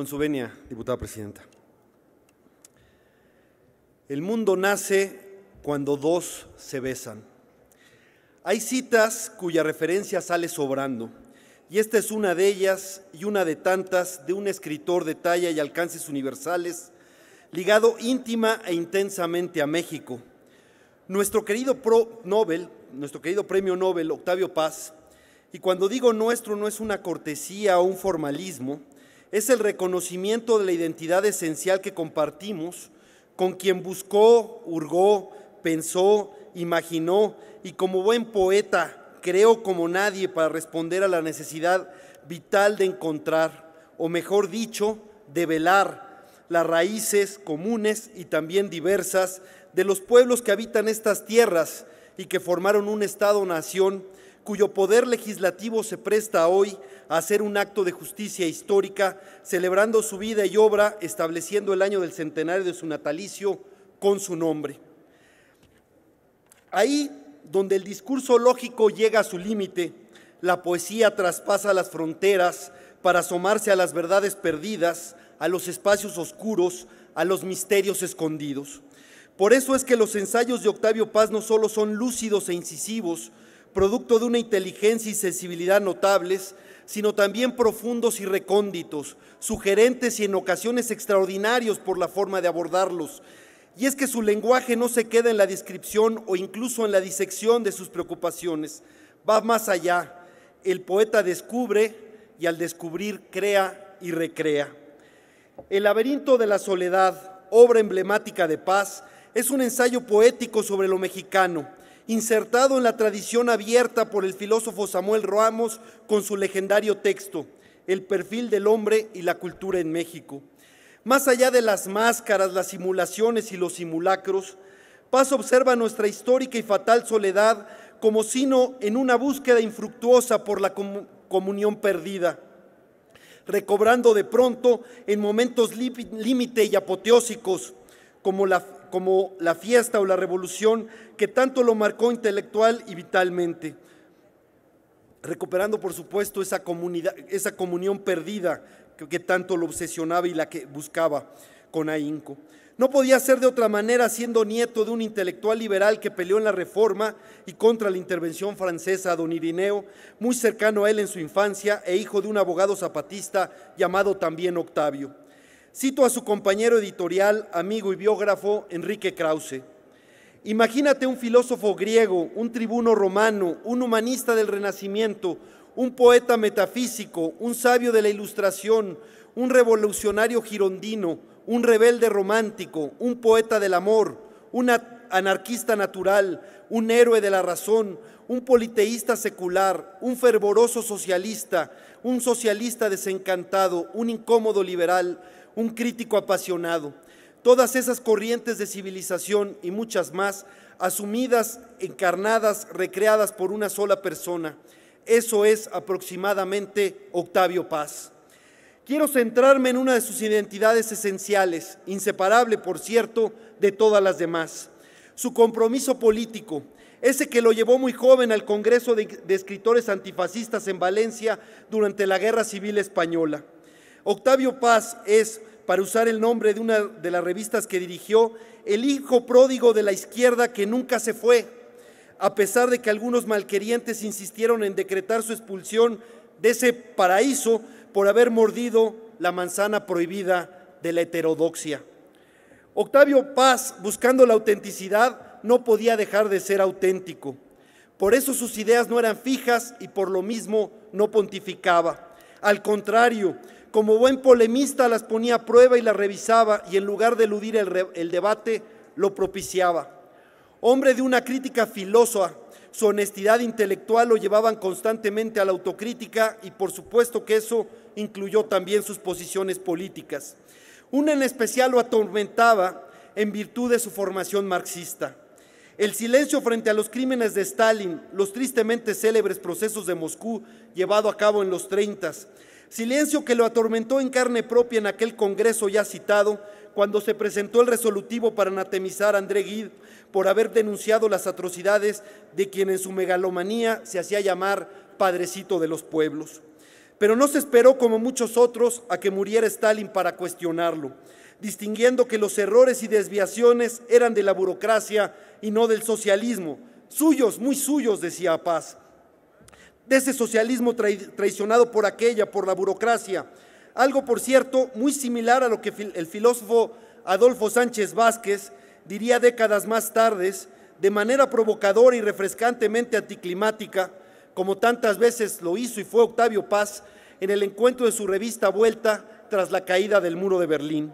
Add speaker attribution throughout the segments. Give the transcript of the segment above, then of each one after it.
Speaker 1: Con su venia, diputada presidenta. El mundo nace cuando dos se besan. Hay citas cuya referencia sale sobrando, y esta es una de ellas y una de tantas de un escritor de talla y alcances universales, ligado íntima e intensamente a México. Nuestro querido Pro Nobel, nuestro querido premio Nobel, Octavio Paz, y cuando digo nuestro no es una cortesía o un formalismo, es el reconocimiento de la identidad esencial que compartimos con quien buscó, hurgó, pensó, imaginó y como buen poeta creo como nadie para responder a la necesidad vital de encontrar, o mejor dicho, de velar las raíces comunes y también diversas de los pueblos que habitan estas tierras y que formaron un Estado-nación cuyo poder legislativo se presta hoy a hacer un acto de justicia histórica, celebrando su vida y obra, estableciendo el año del centenario de su natalicio con su nombre. Ahí donde el discurso lógico llega a su límite, la poesía traspasa las fronteras para asomarse a las verdades perdidas, a los espacios oscuros, a los misterios escondidos. Por eso es que los ensayos de Octavio Paz no solo son lúcidos e incisivos, producto de una inteligencia y sensibilidad notables, sino también profundos y recónditos, sugerentes y en ocasiones extraordinarios por la forma de abordarlos. Y es que su lenguaje no se queda en la descripción o incluso en la disección de sus preocupaciones, va más allá. El poeta descubre y al descubrir crea y recrea. El laberinto de la soledad, obra emblemática de paz, es un ensayo poético sobre lo mexicano, insertado en la tradición abierta por el filósofo Samuel Ramos con su legendario texto, El perfil del hombre y la cultura en México. Más allá de las máscaras, las simulaciones y los simulacros, Paz observa nuestra histórica y fatal soledad como sino en una búsqueda infructuosa por la comunión perdida, recobrando de pronto en momentos límite y apoteósicos como la como la fiesta o la revolución que tanto lo marcó intelectual y vitalmente, recuperando por supuesto esa, comunidad, esa comunión perdida que, tanto lo obsesionaba y la que buscaba con ahínco. No podía ser de otra manera siendo nieto de un intelectual liberal que peleó en la Reforma y contra la intervención francesa, don Irineo, muy cercano a él en su infancia e hijo de un abogado zapatista llamado también Octavio. Cito a su compañero editorial, amigo y biógrafo Enrique Krause. Imagínate un filósofo griego, un tribuno romano, un humanista del Renacimiento, un poeta metafísico, un sabio de la Ilustración, un revolucionario girondino, un rebelde romántico, un poeta del amor, un anarquista natural, un héroe de la razón, un politeísta secular, un fervoroso socialista, un socialista desencantado, un incómodo liberal, un crítico apasionado. Todas esas corrientes de civilización y muchas más, asumidas, encarnadas, recreadas por una sola persona. Eso es aproximadamente Octavio Paz. Quiero centrarme en una de sus identidades esenciales, inseparable, por cierto, de todas las demás. Su compromiso político, ese que lo llevó muy joven al Congreso de, Escritores Antifascistas en Valencia durante la Guerra Civil Española. Octavio Paz es, para usar el nombre de una de las revistas que dirigió, el hijo pródigo de la izquierda que nunca se fue, a pesar de que algunos malquerientes insistieron en decretar su expulsión de ese paraíso por haber mordido la manzana prohibida de la heterodoxia. Octavio Paz, buscando la autenticidad, no podía dejar de ser auténtico. Por eso sus ideas no eran fijas y por lo mismo no pontificaba. Al contrario, como buen polemista las ponía a prueba y las revisaba y en lugar de eludir el, debate lo propiciaba. Hombre de una crítica filosa, su honestidad intelectual lo llevaban constantemente a la autocrítica y por supuesto que eso incluyó también sus posiciones políticas. Una en especial lo atormentaba en virtud de su formación marxista. El silencio frente a los crímenes de Stalin, los tristemente célebres procesos de Moscú llevado a cabo en los 30, silencio que lo atormentó en carne propia en aquel Congreso ya citado, cuando se presentó el resolutivo para anatemizar a André Guid por haber denunciado las atrocidades de quien en su megalomanía se hacía llamar padrecito de los pueblos. Pero no se esperó, como muchos otros, a que muriera Stalin para cuestionarlo, distinguiendo que los errores y desviaciones eran de la burocracia y no del socialismo, suyos, muy suyos, decía Paz de ese socialismo traicionado por aquella, por la burocracia. Algo, por cierto, muy similar a lo que el filósofo Adolfo Sánchez Vázquez diría décadas más tarde, de manera provocadora y refrescantemente anticlimática, como tantas veces lo hizo y fue Octavio Paz en el encuentro de su revista Vuelta tras la caída del muro de Berlín.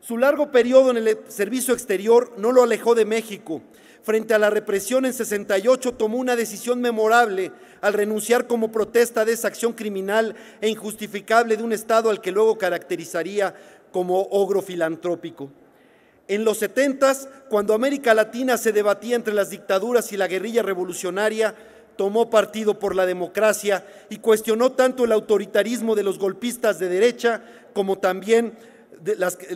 Speaker 1: Su largo periodo en el servicio exterior no lo alejó de México, frente a la represión en 68 tomó una decisión memorable al renunciar como protesta de esa acción criminal e injustificable de un Estado al que luego caracterizaría como ogro filantrópico. En los 70, cuando América Latina se debatía entre las dictaduras y la guerrilla revolucionaria, tomó partido por la democracia y cuestionó tanto el autoritarismo de los golpistas de derecha como también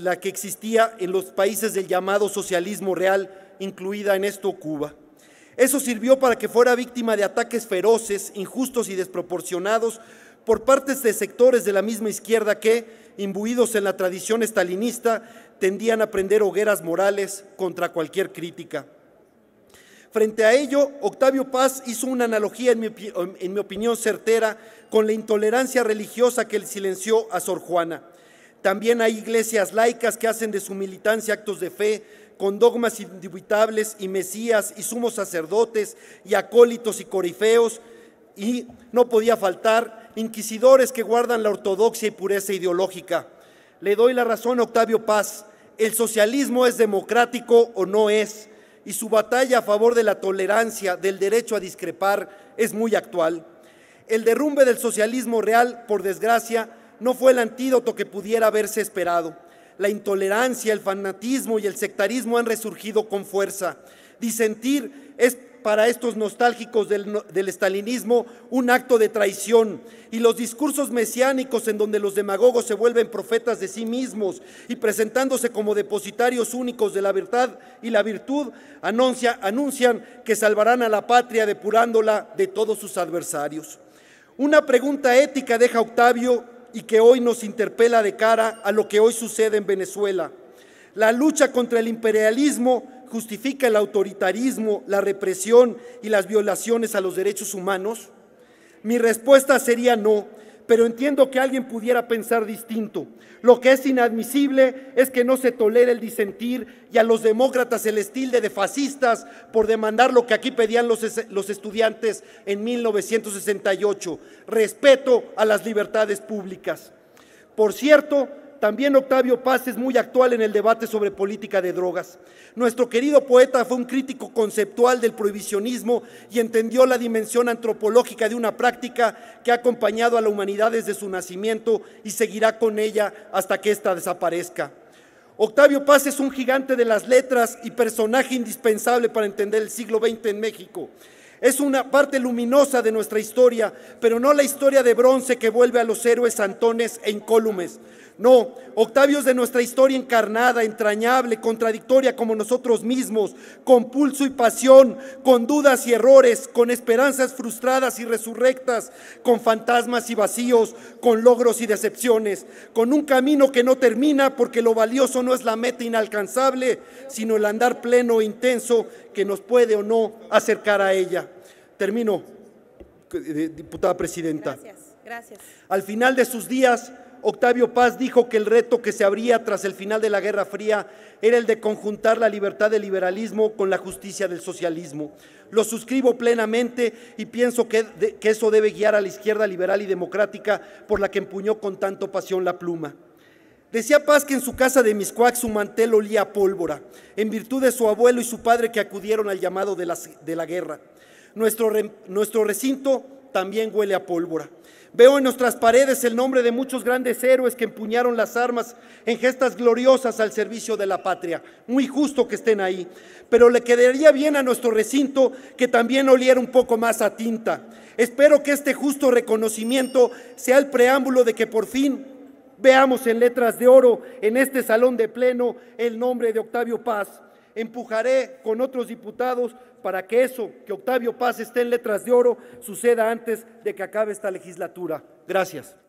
Speaker 1: la que existía en los países del llamado socialismo real incluida en esto Cuba. Eso sirvió para que fuera víctima de ataques feroces, injustos y desproporcionados por partes de sectores de la misma izquierda que, imbuidos en la tradición estalinista, tendían a prender hogueras morales contra cualquier crítica. Frente a ello, Octavio Paz hizo una analogía, en mi, en mi opinión certera, con la intolerancia religiosa que silenció a Sor Juana. También hay iglesias laicas que hacen de su militancia actos de fe con dogmas indubitables y mesías y sumos sacerdotes y acólitos y corifeos y no podía faltar inquisidores que guardan la ortodoxia y pureza ideológica. Le doy la razón a Octavio Paz, el socialismo es democrático o no es y su batalla a favor de la tolerancia, del derecho a discrepar, es muy actual. El derrumbe del socialismo real, por desgracia, no fue el antídoto que pudiera haberse esperado. La intolerancia, el fanatismo y el sectarismo han resurgido con fuerza. Disentir es para estos nostálgicos del, estalinismo un acto de traición y los discursos mesiánicos en donde los demagogos se vuelven profetas de sí mismos y presentándose como depositarios únicos de la verdad y la virtud, anuncian que salvarán a la patria depurándola de todos sus adversarios. Una pregunta ética deja Octavio y que hoy nos interpela de cara a lo que hoy sucede en Venezuela. La lucha contra el imperialismo justifica el autoritarismo, la represión y las violaciones a los derechos humanos. Mi respuesta sería no pero entiendo que alguien pudiera pensar distinto. Lo que es inadmisible es que no se tolere el disentir y a los demócratas el estilde de fascistas por demandar lo que aquí pedían los, los estudiantes en 1968, respeto a las libertades públicas. Por cierto, también Octavio Paz es muy actual en el debate sobre política de drogas. Nuestro querido poeta fue un crítico conceptual del prohibicionismo y entendió la dimensión antropológica de una práctica que ha acompañado a la humanidad desde su nacimiento y seguirá con ella hasta que esta desaparezca. Octavio Paz es un gigante de las letras y personaje indispensable para entender el siglo XX en México. Es una parte luminosa de nuestra historia, pero no la historia de bronce que vuelve a los héroes antones e incólumes. No, Octavio es de nuestra historia encarnada, entrañable, contradictoria como nosotros mismos, con pulso y pasión, con dudas y errores, con esperanzas frustradas y resurrectas, con fantasmas y vacíos, con logros y decepciones, con un camino que no termina porque lo valioso no es la meta inalcanzable, sino el andar pleno e intenso que nos puede o no acercar a ella. Termino, eh, diputada presidenta. Gracias, Al final de sus días, Octavio Paz dijo que el reto que se abría tras el final de la Guerra Fría era el de conjuntar la libertad del liberalismo con la justicia del socialismo. Lo suscribo plenamente y pienso que, eso debe guiar a la izquierda liberal y democrática por la que empuñó con tanto pasión la pluma. Decía Paz que en su casa de Miscuac su mantel olía a pólvora, en virtud de su abuelo y su padre que acudieron al llamado de la guerra. Nuestro, recinto también huele a pólvora. Veo en nuestras paredes el nombre de muchos grandes héroes que empuñaron las armas en gestas gloriosas al servicio de la patria. Muy justo que estén ahí. Pero le quedaría bien a nuestro recinto que también oliera un poco más a tinta. Espero que este justo reconocimiento sea el preámbulo de que por fin veamos en letras de oro en este salón de pleno el nombre de Octavio Paz Empujaré con otros diputados para que eso, que Octavio Paz esté en letras de oro, suceda antes de que acabe esta legislatura. Gracias.